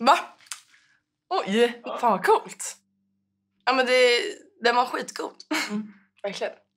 Va? Oj, ja. fan vad coolt. Ja, men det, den var skitgod. Mm, verkligen.